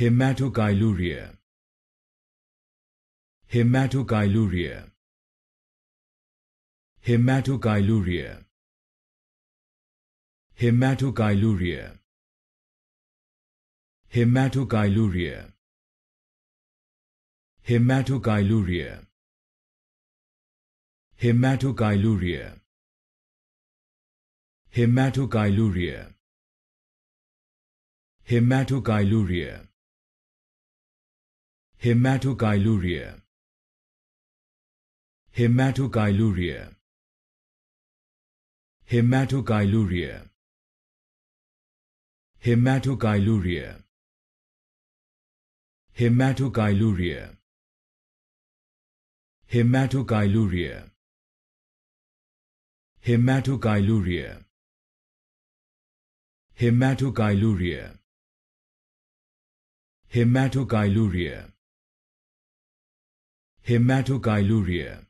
Hematogyluria. Hematogyluria. Hematogyluria. Hematogyluria. Hematogyluria. Hematogyluria. Hematogyluria. Hematogyluria. Hematogyluria. Hematogyluria Hematogyluria Hematogyluria Hematogyluria Hematogyluria Hematogyluria Hematogyluria Hematogyluria Hematogyluria hematogyluria